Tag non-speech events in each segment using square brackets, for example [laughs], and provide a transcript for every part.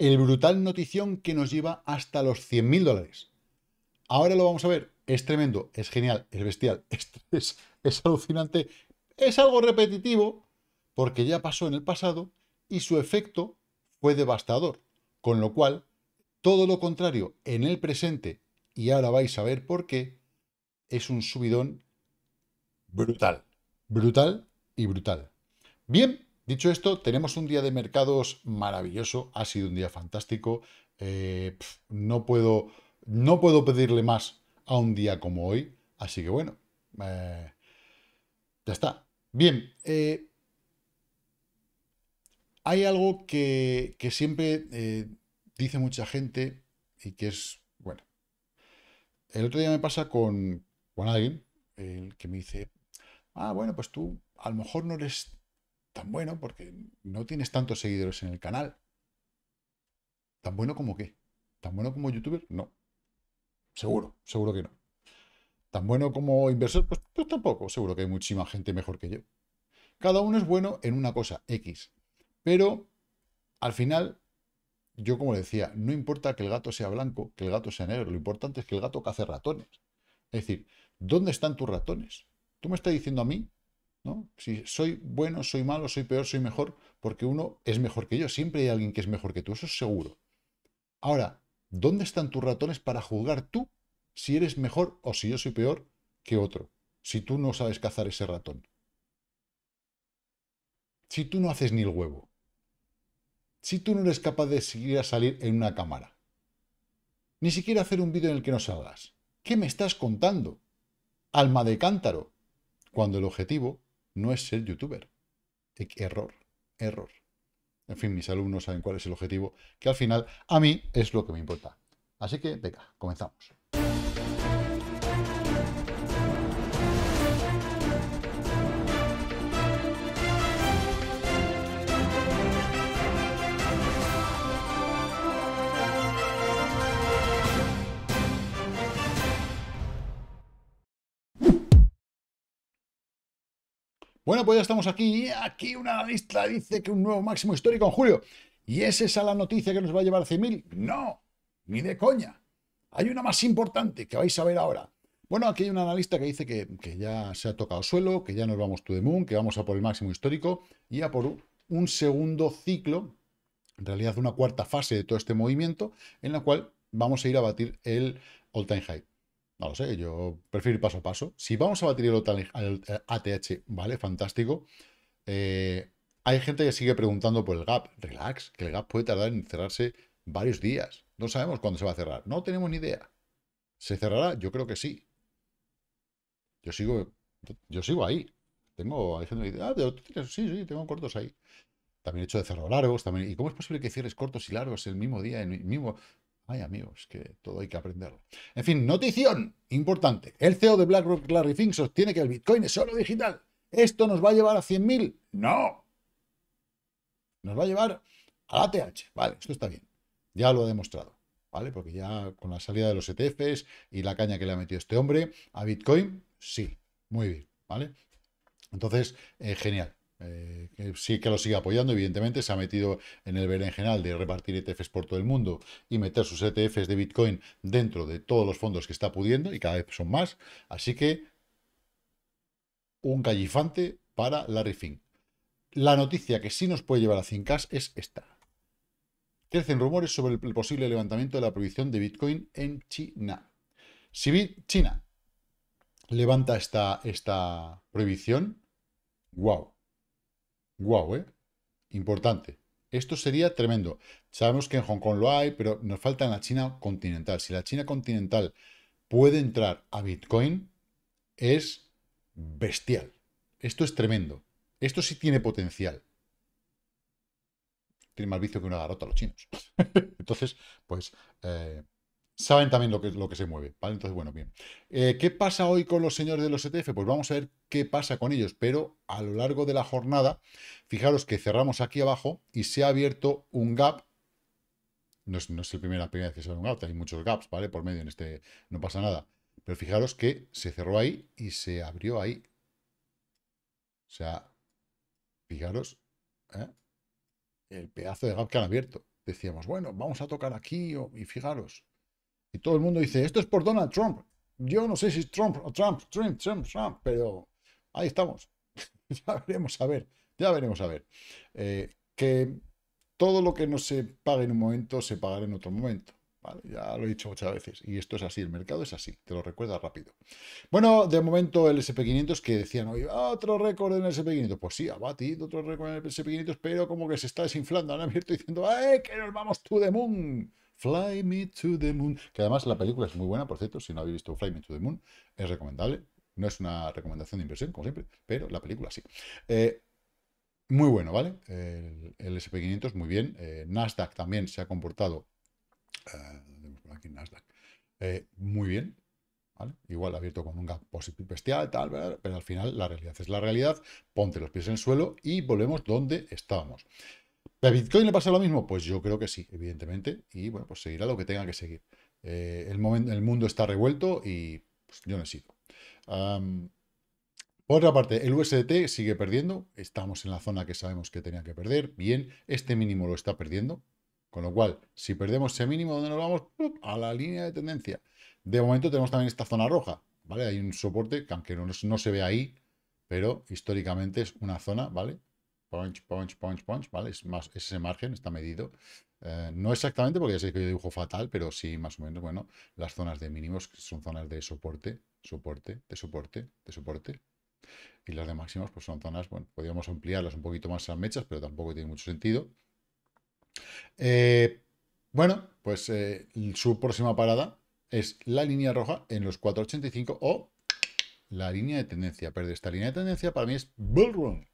el brutal notición que nos lleva hasta los 100.000 dólares. Ahora lo vamos a ver. Es tremendo, es genial, es bestial, [laughs] es, es, es alucinante, es algo repetitivo porque ya pasó en el pasado y su efecto fue devastador. Con lo cual, todo lo contrario en el presente, y ahora vais a ver por qué, es un subidón brutal, brutal y brutal. Bien, Dicho esto, tenemos un día de mercados maravilloso, ha sido un día fantástico. Eh, no, puedo, no puedo pedirle más a un día como hoy, así que bueno, eh, ya está. Bien, eh, hay algo que, siempre dice mucha gente y que es, bueno, el otro día me pasa con, alguien el que me dice, ah, bueno, pues tú a lo mejor no eres tan bueno porque no tienes tantos seguidores en el canal. ¿Tan bueno como qué? ¿Tan bueno como youtuber? No. Seguro, seguro que no. ¿Tan bueno como inversor? Pues, pues tampoco. Seguro que hay muchísima gente mejor que yo. Cada uno es bueno en una cosa, X. Pero al final, yo como decía, no importa que el gato sea blanco, que el gato sea negro, lo importante es que el gato cace ratones. Es decir, ¿dónde están tus ratones? Tú me estás diciendo a mí ¿no? Si soy bueno, soy malo, soy peor, soy mejor, porque uno es mejor que yo. Siempre hay alguien que es mejor que tú, eso es seguro. Ahora, ¿dónde están tus ratones para juzgar tú si eres mejor o si yo soy peor que otro? Si tú no sabes cazar ese ratón. Si tú no haces ni el huevo. Si tú no eres capaz de seguir a salir en una cámara. Ni siquiera hacer un vídeo en el que no salgas. ¿Qué me estás contando? Alma de cántaro. Cuando el objetivo no es ser youtuber. Error, error. En fin, mis alumnos saben cuál es el objetivo, que al final a mí es lo que me importa. Así que, venga, comenzamos. Bueno, pues ya estamos aquí. Aquí un analista dice que un nuevo máximo histórico en julio. ¿Y es esa la noticia que nos va a llevar a 100.000? No, ni de coña. Hay una más importante que vais a ver ahora. Bueno, aquí hay un analista que dice que, ya se ha tocado suelo, que ya nos vamos to the moon, que vamos a por el máximo histórico y a por un, un segundo ciclo, en realidad una cuarta fase de todo este movimiento, en la cual vamos a ir a batir el all-time high. No lo sé, yo prefiero ir paso a paso. Si vamos a batir el ATH, eh, vale, fantástico. Eh, hay gente que sigue preguntando por el gap. Relax, que el gap puede tardar en cerrarse varios días. No sabemos cuándo se va a cerrar. No tenemos ni idea. ¿Se cerrará? Yo creo que sí. Yo sigo, yo sigo ahí. Tengo, hay gente ah, sí, sí, tengo cortos ahí. También he hecho de cerro largos. También, ¿Y cómo es posible que cierres cortos y largos el mismo día, en el mismo Ay, amigos, que todo hay que aprenderlo. En fin, notición importante. El CEO de BlackRock, Larry Fink, sostiene que el Bitcoin es solo digital. ¿Esto nos va a llevar a 100.000? No. Nos va a llevar a la TH. Vale, esto está bien. Ya lo ha demostrado. ¿Vale? Porque ya con la salida de los ETFs y la caña que le ha metido este hombre a Bitcoin, sí. Muy bien. ¿Vale? Entonces, eh, genial. Eh, que sí que lo sigue apoyando, evidentemente, se ha metido en el general de repartir ETFs por todo el mundo y meter sus ETFs de Bitcoin dentro de todos los fondos que está pudiendo y cada vez son más. Así que un gallifante para la Refin La noticia que sí nos puede llevar a Fincas es esta. Crecen rumores sobre el posible levantamiento de la prohibición de Bitcoin en China. Si China levanta esta, esta prohibición, wow, Guau, ¿eh? Importante. Esto sería tremendo. Sabemos que en Hong Kong lo hay, pero nos falta en la China continental. Si la China continental puede entrar a Bitcoin, es bestial. Esto es tremendo. Esto sí tiene potencial. Tiene más vicio que una garota los chinos. [laughs] Entonces, pues... Eh, saben también lo que, lo que se mueve, ¿vale? Entonces, bueno, bien. Eh, ¿Qué pasa hoy con los señores de los ETF? Pues vamos a ver qué pasa con ellos, pero a lo largo de la jornada, fijaros que cerramos aquí abajo y se ha abierto un gap, no es, el la primera vez que se abre un gap, hay muchos gaps, ¿vale? Por medio en este, no pasa nada, pero fijaros que se cerró ahí y se abrió ahí. O sea, fijaros, ¿eh? el pedazo de gap que han abierto. Decíamos, bueno, vamos a tocar aquí, y fijaros, y todo el mundo dice, esto es por Donald Trump. Yo no sé si es Trump o Trump, Trump, Trump, Trump, pero ahí estamos. [laughs] ya veremos a ver, ya veremos a ver. Eh, que todo lo que no se pague en un momento se pagará en otro momento. ya lo he dicho muchas veces. Y esto es así, el mercado es así, te lo recuerda rápido. Bueno, de momento el SP500 que decían hoy, otro récord en el SP500. Pues sí, ha batido otro récord en el SP500, pero como que se está desinflando. Han abierto diciendo, ¡ay, que nos vamos tú de moon! Fly Me to the Moon, que además la película es muy buena, por cierto, si no habéis visto Fly Me to the Moon, es recomendable. No es una recomendación de inversión, como siempre, pero la película sí. Eh, muy bueno, ¿vale? El, SP500 muy bien. Eh, Nasdaq también se ha comportado... Eh, muy bien, ¿Vale? Igual abierto con un gap bestial, tal, pero al final la realidad es la realidad, ponte los pies en el suelo y volvemos donde estábamos. ¿A Bitcoin le pasa lo mismo? Pues yo creo que sí, evidentemente. Y bueno, pues seguirá lo que tenga que seguir. Eh, el, el mundo está revuelto y pues, yo necesito. sigo. por otra parte, el USDT sigue perdiendo. Estamos en la zona que sabemos que tenía que perder. Bien, este mínimo lo está perdiendo. Con lo cual, si perdemos ese mínimo, ¿dónde nos vamos? A la línea de tendencia. De momento tenemos también esta zona roja. ¿vale? Hay un soporte que aunque no se ve ahí, pero históricamente es una zona, ¿vale? punch, punch, punch, punch, ¿vale? Es, más, ese margen, está medido. Eh, no exactamente, porque ya sé que yo dibujo fatal, pero sí, más o menos, bueno, las zonas de mínimos son zonas de soporte, soporte, de soporte, de soporte. Y las de máximos, pues son zonas, bueno, podríamos ampliarlas un poquito más a mechas, pero tampoco tiene mucho sentido. Eh, bueno, pues eh, su próxima parada es la línea roja en los 4.85 o la línea de tendencia. Pero esta línea de tendencia para mí es Bullrun.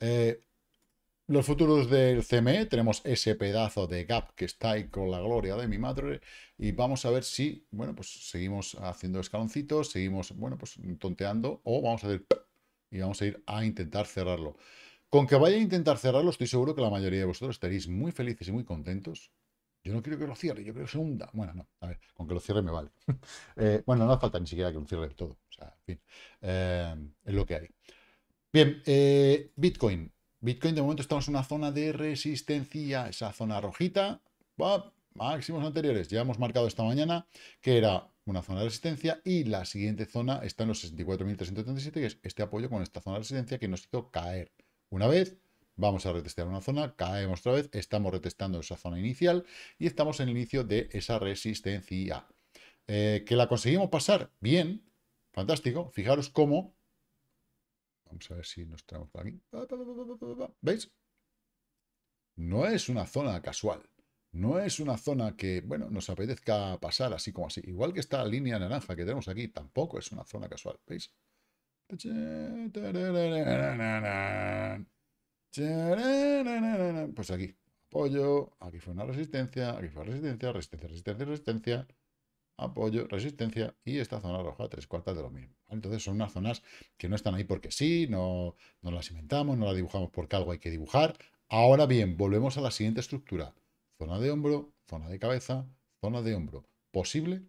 Eh, los futuros del CME, tenemos ese pedazo de gap que está ahí con la gloria de mi madre y vamos a ver si, bueno, pues seguimos haciendo escaloncitos, seguimos, bueno, pues tonteando o vamos a hacer y vamos a ir a intentar cerrarlo. Con que vaya a intentar cerrarlo, estoy seguro que la mayoría de vosotros estaréis muy felices y muy contentos. Yo no quiero que lo cierre, yo creo que se hunda. Bueno, no, a ver, con que lo cierre me vale. [laughs] Eh, bueno, no falta ni siquiera que lo cierre todo. O sea, en fin, eh, es lo que hay. Bien, eh, Bitcoin. Bitcoin de momento estamos en una zona de resistencia, esa zona rojita, máximos anteriores, ya hemos marcado esta mañana que era una zona de resistencia y la siguiente zona está en los 64.337, que es este apoyo con esta zona de resistencia que nos hizo caer una vez, vamos a retestear una zona, caemos otra vez, estamos retestando esa zona inicial y estamos en el inicio de esa resistencia. Eh, ¿Que la conseguimos pasar? Bien, fantástico, fijaros cómo Vamos a ver si nos traemos por aquí. ¿Veis? No es una zona casual. No es una zona que, bueno, nos apetezca pasar así como así. Igual que esta línea naranja que tenemos aquí, tampoco es una zona casual. ¿Veis? Pues aquí, apoyo, aquí fue una resistencia, aquí fue resistencia, resistencia, resistencia, resistencia apoyo, resistencia y esta zona roja, tres cuartas de lo mismo. Entonces son unas zonas que no están ahí porque sí, no, no las inventamos, no las dibujamos porque algo hay que dibujar. Ahora bien, volvemos a la siguiente estructura. Zona de hombro, zona de cabeza, zona de hombro. ¿Posible?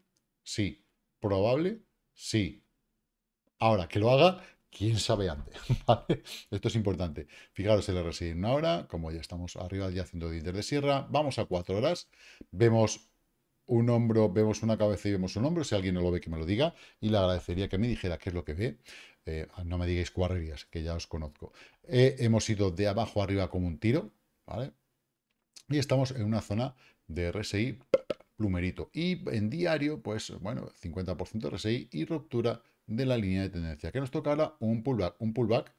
Sí. ¿Probable? Sí. Ahora, que lo haga, quién sabe antes, [laughs] Esto es importante. Fijaros, el RSI en una hora, como ya estamos arriba ya dientes de sierra, vamos a cuatro horas, vemos un hombro, vemos una cabeza y vemos un hombro, si alguien no lo ve que me lo diga, y le agradecería que me dijera qué es lo que ve. Eh, no me digáis cuarrerías, que ya os conozco. Eh, hemos ido de abajo arriba como un tiro, ¿vale? Y estamos en una zona de RSI plumerito. Y en diario, pues bueno, 50% de RSI y ruptura de la línea de tendencia. Que nos tocará? un pullback. Un pullback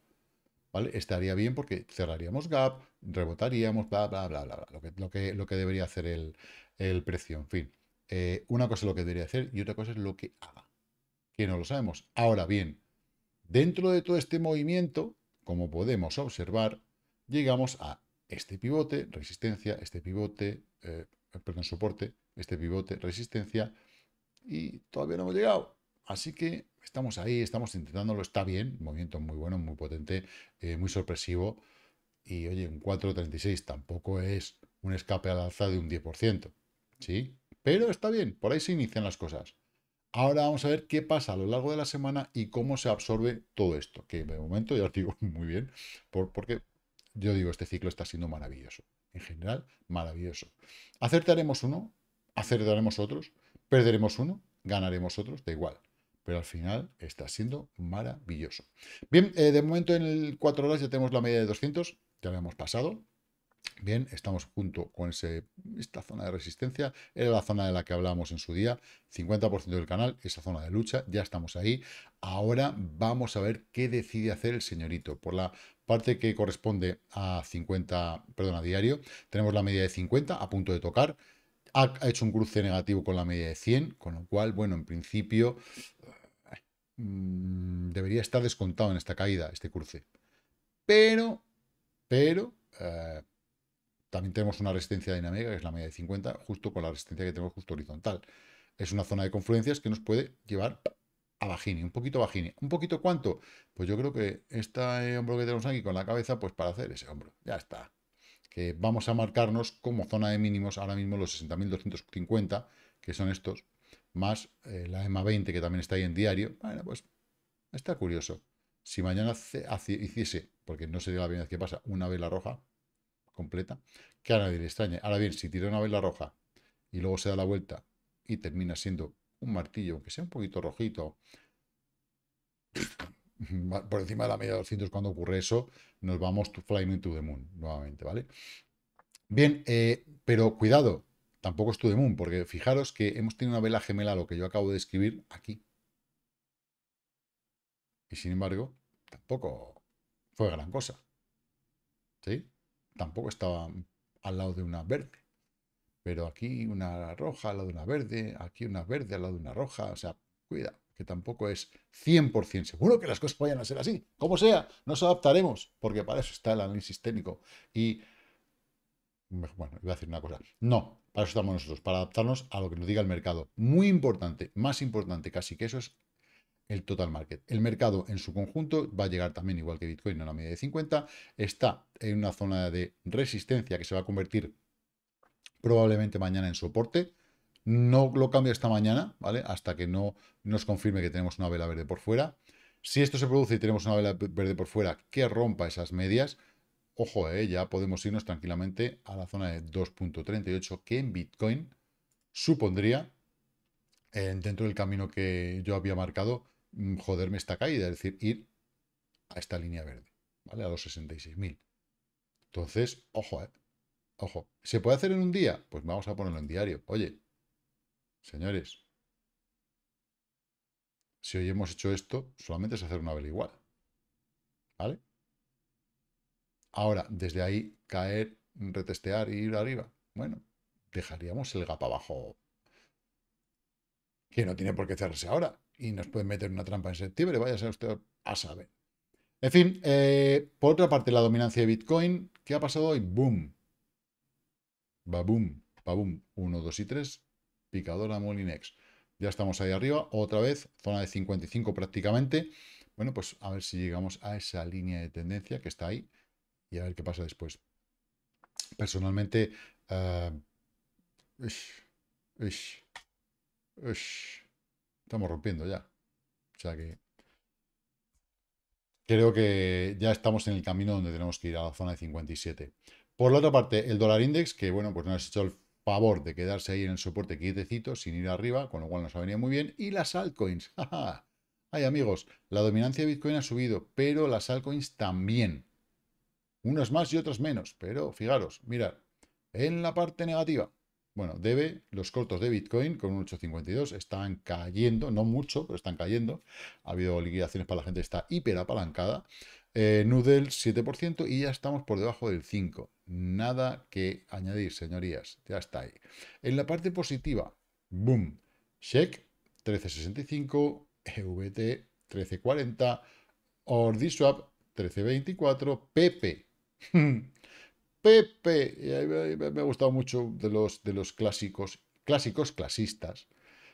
¿Vale? Estaría bien porque cerraríamos gap, rebotaríamos, bla, bla, bla, bla, bla lo, que, lo, lo que debería hacer el, el precio, en fin. Eh, una cosa es lo que debería hacer y otra cosa es lo que haga, que no lo sabemos. Ahora bien, dentro de todo este movimiento, como podemos observar, llegamos a este pivote, resistencia, este pivote, eh, perdón, soporte, este pivote, resistencia, y todavía no hemos llegado. Así que estamos ahí, estamos intentándolo, está bien, movimiento muy bueno, muy potente, eh, muy sorpresivo. Y oye, un 4.36 tampoco es un escape al alza de un 10%, ¿sí? Pero está bien, por ahí se inician las cosas. Ahora vamos a ver qué pasa a lo largo de la semana y cómo se absorbe todo esto. Que de momento ya os digo [laughs] muy bien, porque yo digo, este ciclo está siendo maravilloso. En general, maravilloso. Acertaremos uno, acertaremos otros, perderemos uno, ganaremos otros, da igual. Pero al final está siendo maravilloso. Bien, eh, de momento en cuatro horas ya tenemos la media de 200, ya la hemos pasado. Bien, estamos junto con esta zona de resistencia, era la zona de la que hablábamos en su día, 50% del canal, esa zona de lucha, ya estamos ahí. Ahora vamos a ver qué decide hacer el señorito. Por la parte que corresponde a 50, perdón, a diario, tenemos la media de 50 a punto de tocar, ha, hecho un cruce negativo con la media de 100, con lo cual, bueno, en principio mm, debería estar descontado en esta caída, este cruce. Pero, pero... Eh, también tenemos una resistencia dinámica, que es la media de 50, justo con la resistencia que tenemos justo horizontal. Es una zona de confluencias que nos puede llevar a bajini, un poquito ¿Un poquito cuánto? Pues yo creo que este hombro que tenemos aquí con la cabeza, pues para hacer ese hombro. Ya está. Que vamos a marcarnos como zona de mínimos ahora mismo los 60.250, que son estos, más eh, la EMA 20, que también está ahí en diario. Bueno, pues está curioso. Si mañana hiciese, porque no sería la primera que pasa, una vela roja, completa, que a nadie le extrañe. Ahora bien, si tira una vela roja y luego se da la vuelta y termina siendo un martillo, aunque sea un poquito rojito, [sniffs] por encima de la media de 200 cuando ocurre eso, nos vamos to flying to the moon nuevamente, ¿vale? Bien, eh, pero cuidado, tampoco es to the moon, porque fijaros que hemos tenido una vela gemela lo que yo acabo de escribir aquí. Y sin embargo, tampoco fue gran cosa. ¿Sí? tampoco estaba al lado de una verde. Pero aquí una roja al lado de una verde, aquí una verde al lado de una roja. O sea, cuida, que tampoco es 100% seguro que las cosas vayan a ser así. Como sea, nos adaptaremos, porque para eso está el análisis técnico. Y, bueno, voy a decir una cosa. No, para eso estamos nosotros, para adaptarnos a lo que nos diga el mercado. Muy importante, más importante casi que eso es el total market. El mercado en su conjunto va a llegar también, igual que Bitcoin, a la media de 50. Está en una zona de resistencia que se va a convertir probablemente mañana en soporte. No lo cambia esta mañana, ¿vale? Hasta que no nos confirme que tenemos una vela verde por fuera. Si esto se produce y tenemos una vela verde por fuera que rompa esas medias, ojo, ¿eh? ya podemos irnos tranquilamente a la zona de 2.38 que en Bitcoin supondría, dentro del camino que yo había marcado, Mm, joderme esta caída, es decir, ir a esta línea verde, ¿vale? A los 66.000. Entonces, ojo, ¿eh? Ojo. ¿Se puede hacer en un día? Pues vamos a ponerlo en diario. Oye, señores, si hoy hemos hecho esto, solamente es hacer una vela igual. ¿Vale? Ahora, desde ahí, caer, retestear y ir arriba. Bueno, dejaríamos el gap abajo. Que no tiene por qué cerrarse ahora y nos pueden meter una trampa en septiembre, vaya a ser usted a saber. En fin, eh, por otra parte, la dominancia de Bitcoin, ¿qué ha pasado hoy? Boom. Baboom, baboom, 1, 2 y 3, picadora Molinex. Ya estamos ahí arriba, otra vez, zona de 55 prácticamente. Bueno, pues a ver si llegamos a esa línea de tendencia que está ahí y a ver qué pasa después. Personalmente, eh, Estamos rompiendo ya. O sea que creo que ya estamos en el camino donde tenemos que ir a la zona de 57. Por la otra parte, el dólar index, que bueno, pues nos ha hecho el favor de quedarse ahí en el soporte quietecito, sin ir arriba, con lo cual nos ha venido muy bien. Y las altcoins, [laughs] Ay amigos, la dominancia de Bitcoin ha subido, pero las altcoins también. Unas más y otras menos, pero fijaros, mirad, en la parte negativa, bueno, debe, los cortos de Bitcoin con un 8,52 están cayendo, no mucho, pero están cayendo. Ha habido liquidaciones para la gente está hiper apalancada. Eh, Noodle 7% y ya estamos por debajo del 5%. Nada que añadir, señorías. Ya está ahí. En la parte positiva, boom. Check 13.65, EVT 13.40, OrdiSwap 13.24, Pepe [laughs] Pepe. me ha gustado mucho de los, de los clásicos, clásicos clasistas,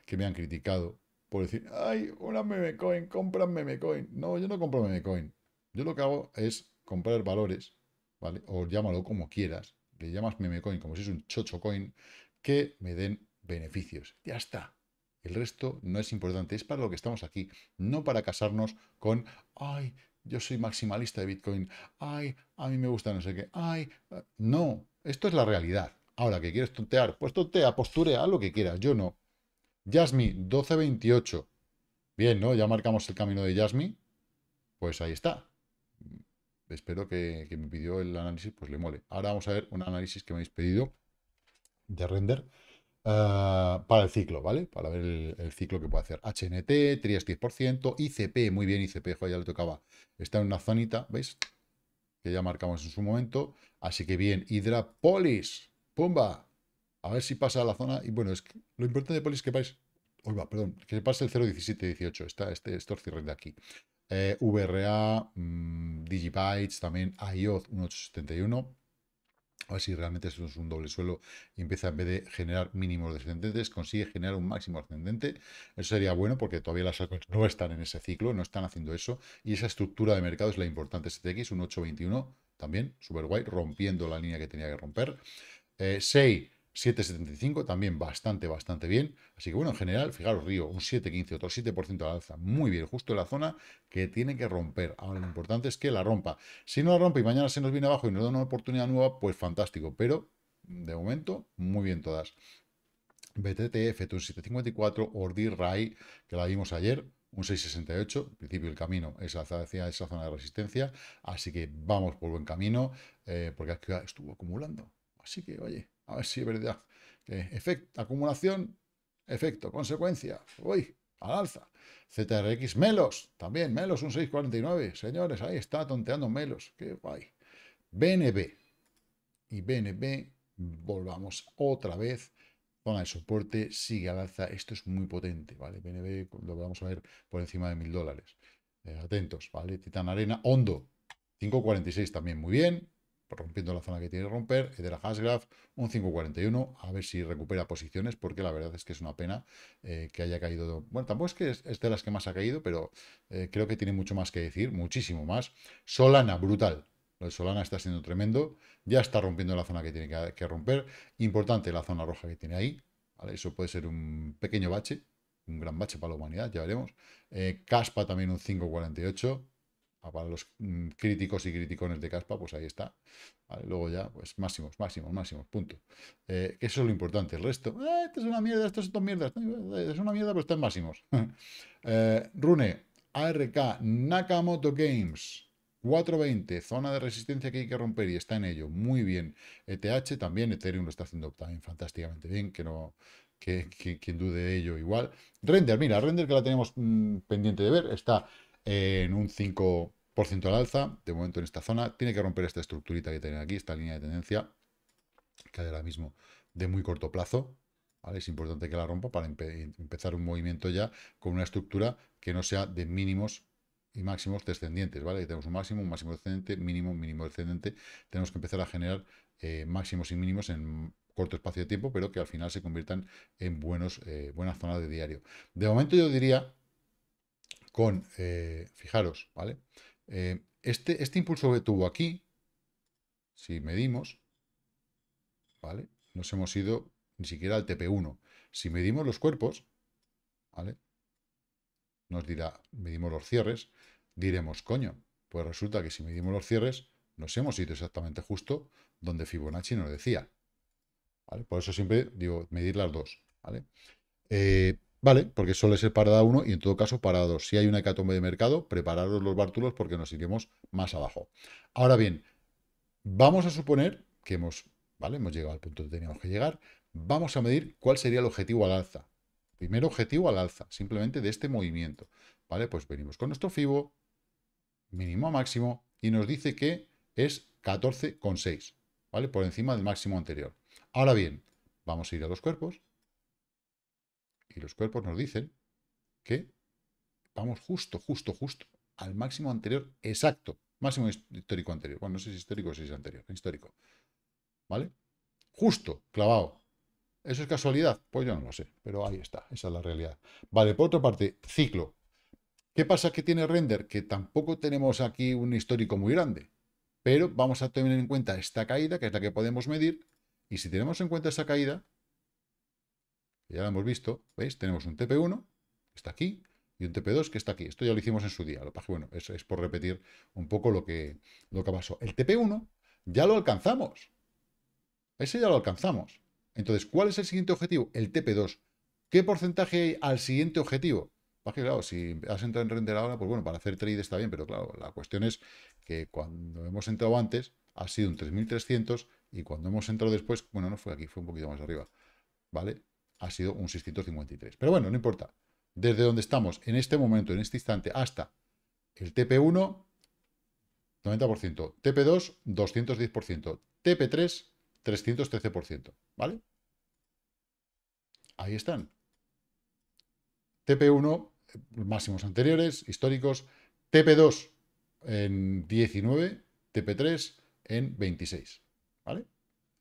que me han criticado por decir, ay, una memecoin, meme coin No, yo no compro coin Yo lo que hago es comprar valores, ¿vale? O llámalo como quieras. Le llamas coin como si es un chocho coin, que me den beneficios. Ya está. El resto no es importante, es para lo que estamos aquí, no para casarnos con, ay, yo soy maximalista de Bitcoin, ay, a mí me gusta no sé qué, ay, eh, no, esto es la realidad. Ahora que quieres tontear, pues tontea, posturea, lo que quieras, yo no. Jasmine, 1228. Bien, ¿no? Ya marcamos el camino de Jasmine. Pues ahí está. Espero que, que me pidió el análisis, pues le mole. Ahora vamos a ver un análisis que me habéis pedido de render. Ah, para el ciclo, ¿vale? Para ver el, ciclo que puede hacer. HNT, Trias 10%, ICP, muy bien, ICP, hoy ya le tocaba. Está en una zonita, ¿veis? Que ya marcamos en su momento. Así que bien, Hidrapolis, ¡pumba! A ver si pasa a la zona. Y bueno, es que lo importante de Polis es que vais Oiga, perdón, que pase el 0.1718, está este, estos de aquí. Eh, VRA, mm, Digibytes, también IOT 1871 a ver si realmente eso es un doble suelo y empieza en vez de generar mínimos descendentes, consigue generar un máximo ascendente. Eso sería bueno porque todavía las acciones no están en ese ciclo, no están haciendo eso. Y esa estructura de mercado es la importante. STX, un 821 también, Súper guay, rompiendo la línea que tenía que romper. 6 eh, 7,75 también bastante, bastante bien. Así que bueno, en general, fijaros, Río, un 7,15, otro 7% de alza. Muy bien, justo en la zona que tiene que romper. Ahora lo importante es que la rompa. Si no la rompe y mañana se nos viene abajo y nos da una oportunidad nueva, pues fantástico. Pero de momento, muy bien todas. BTTF, un 754, Ordi, RAI, que la vimos ayer, un 6,68. principio el camino es hacia esa zona de resistencia, así que vamos por buen camino, eh, porque aquí estuvo acumulando. Así que, oye, a ver si verdad. efecto, acumulación, efecto, consecuencia. Uy, al alza. ZRX Melos, también Melos un 649. Señores, ahí está tonteando Melos. Qué guay. BNB. Y BNB, volvamos otra vez. Zona de soporte, sigue al alza. Esto es muy potente, ¿vale? BNB lo vamos a ver por encima de mil dólares. Eh, atentos, ¿vale? Titan Arena, Hondo. 5.46 también, muy bien. Pues rompiendo la zona que tiene que romper, la Hashgraph, un 5.41, a ver si recupera posiciones, porque la verdad es que es una pena eh, que haya caído, bueno, tampoco es que es, de las que más ha caído, pero eh, creo que tiene mucho más que decir, muchísimo más. Solana, brutal, lo Solana está siendo tremendo, ya está rompiendo la zona que tiene que, romper, importante la zona roja que tiene ahí, eso puede ser un pequeño bache, un gran bache para la humanidad, ya veremos. Eh, Caspa también un 548 para los mm, críticos y criticones de caspa, pues ahí está. luego ya, pues máximos, máximos, máximos, punto. Eh, eso es lo importante. El resto, ah, esto es una mierda, esto es dos mierdas, eh, es una mierda, pero están máximos. [laughs] Eh, Rune, ARK, Nakamoto Games. 420, zona de resistencia que hay que romper y está en ello, muy bien. ETH también, Ethereum lo está haciendo también fantásticamente bien, que no, que, quien dude de ello igual. Render, mira, Render que la tenemos mm, pendiente de ver, está en un 5, por ciento al alza, de momento en esta zona, tiene que romper esta estructurita que tienen aquí, esta línea de tendencia, que hay ahora mismo de muy corto plazo, Es importante que la rompa para empezar un movimiento ya con una estructura que no sea de mínimos y máximos descendientes, ¿vale? tenemos un máximo, un máximo descendente, mínimo, mínimo descendente. Tenemos que empezar a generar eh, máximos y mínimos en corto espacio de tiempo, pero que al final se conviertan en buenos, eh, buenas zonas de diario. De momento yo diría con, eh, fijaros, ¿vale? vale eh, este, este impulso que tuvo aquí, si medimos, ¿vale? Nos hemos ido ni siquiera al TP1. Si medimos los cuerpos, ¿vale? Nos dirá, medimos los cierres, diremos, coño, pues resulta que si medimos los cierres, nos hemos ido exactamente justo donde Fibonacci nos decía. ¿Vale? Por eso siempre digo, medir las dos. ¿vale? Eh, Vale, porque suele ser parada 1 y en todo caso parada 2. Si hay una hecatombe de mercado, prepararos los bártulos porque nos iremos más abajo. Ahora bien, vamos a suponer que hemos, ¿vale? hemos llegado al punto que teníamos que llegar. Vamos a medir cuál sería el objetivo al alza. primero objetivo al alza, simplemente de este movimiento. ¿Vale? Pues venimos con nuestro FIBO, mínimo a máximo, y nos dice que es 14,6, ¿vale? Por encima del máximo anterior. Ahora bien, vamos a ir a los cuerpos y los cuerpos nos dicen que vamos justo, justo, justo al máximo anterior exacto. Máximo histórico anterior. Bueno, no sé si histórico o si es anterior. Histórico. ¿Vale? Justo, clavado. ¿Eso es casualidad? Pues yo no lo sé. Pero ahí está. Esa es la realidad. Vale, por otra parte, ciclo. ¿Qué pasa que tiene render? Que tampoco tenemos aquí un histórico muy grande. Pero vamos a tener en cuenta esta caída, que es la que podemos medir. Y si tenemos en cuenta esa caída, ya lo hemos visto, ¿veis? Tenemos un TP1, que está aquí, y un TP2 que está aquí. Esto ya lo hicimos en su día. Lo bueno, es, es, por repetir un poco lo que, lo que pasó. El TP1 ya lo alcanzamos. Ese ya lo alcanzamos. Entonces, ¿cuál es el siguiente objetivo? El TP2. ¿Qué porcentaje hay al siguiente objetivo? Pues claro, si has entrado en render ahora, pues bueno, para hacer trade está bien, pero claro, la cuestión es que cuando hemos entrado antes ha sido un 3300 y cuando hemos entrado después, bueno, no fue aquí, fue un poquito más arriba, ¿vale? ha sido un 653. Pero bueno, no importa. Desde donde estamos en este momento, en este instante, hasta el TP1, 90%. TP2, 210%. TP3, 313%. ¿Vale? Ahí están. TP1, máximos anteriores, históricos. TP2 en 19, TP3 en 26. ¿Vale?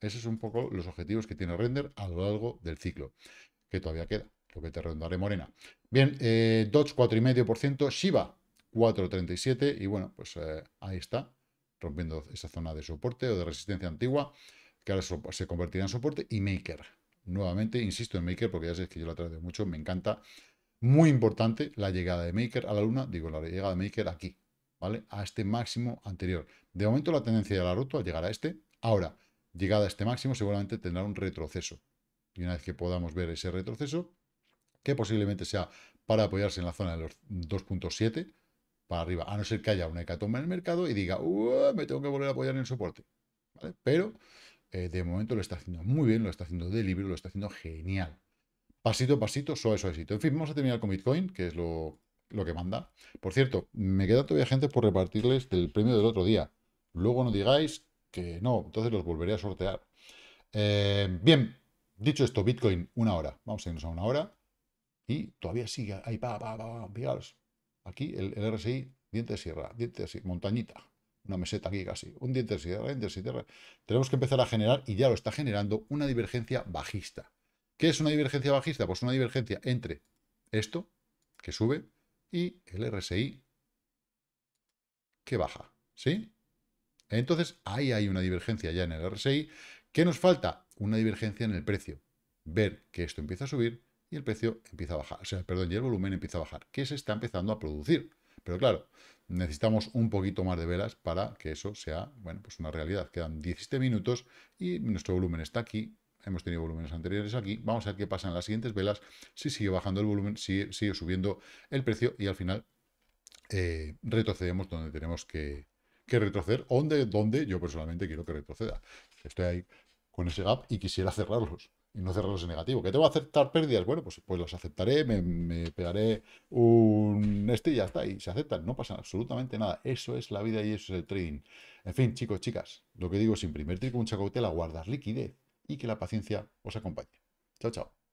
Esos son un poco los objetivos que tiene Render a lo largo del ciclo, que todavía queda, lo que te redondaré morena. Bien, eh, Dodge 4,5%, Shiba 4,37% y bueno, pues eh, ahí está, rompiendo esa zona de soporte o de resistencia antigua, que ahora se convertirá en soporte, y Maker. Nuevamente, insisto en Maker, porque ya sé que yo la traigo mucho, me encanta. Muy importante la llegada de Maker a la luna, digo, la llegada de Maker aquí, ¿vale? A este máximo anterior. De momento la tendencia de la ha roto al llegar a este. Ahora, llegada a este máximo seguramente tendrá un retroceso. Y una vez que podamos ver ese retroceso, que posiblemente sea para apoyarse en la zona de los 2.7 para arriba, a no ser que haya una hecatomba en el mercado y diga, me tengo que volver a apoyar en el soporte. Pero eh, de momento lo está haciendo muy bien, lo está haciendo de libro, lo está haciendo genial. Pasito a pasito, suave, suavecito. En fin, vamos a terminar con Bitcoin, que es lo, lo que manda. Por cierto, me queda todavía gente por repartirles del premio del otro día. Luego no digáis que no, entonces los volveré a sortear. Eh, bien, dicho esto, Bitcoin, una hora. Vamos a irnos a una hora. Y todavía sigue ahí, pa, pa, pa, fijaros. Aquí el, RSI, diente de sierra, diente de montañita. Una meseta aquí casi. Un diente de sierra, diente de sierra. Tenemos que empezar a generar, y ya lo está generando, una divergencia bajista. ¿Qué es una divergencia bajista? Pues una divergencia entre esto, que sube, y el RSI, que baja. ¿Sí? Entonces, ahí hay una divergencia ya en el RSI. ¿Qué nos falta? Una divergencia en el precio. Ver que esto empieza a subir y el precio empieza a bajar. O sea, perdón, y el volumen empieza a bajar, ¿Qué se está empezando a producir. Pero claro, necesitamos un poquito más de velas para que eso sea, bueno, pues una realidad. Quedan 17 minutos y nuestro volumen está aquí. Hemos tenido volúmenes anteriores aquí. Vamos a ver qué pasa en las siguientes velas. Si sigue bajando el volumen, si sigue subiendo el precio y al final eh, retrocedemos donde tenemos que, que retroceder donde, donde yo personalmente quiero que retroceda. Estoy ahí con ese gap y quisiera cerrarlos y no cerrarlos en negativo. ¿Que tengo a aceptar pérdidas? Bueno, pues, pues las aceptaré, me, me, pegaré un este y ya está. Y se aceptan, no pasa absolutamente nada. Eso es la vida y eso es el trading. En fin, chicos, chicas, lo que digo es imprimir con mucha la guardas, liquidez y que la paciencia os acompañe. Chao, chao.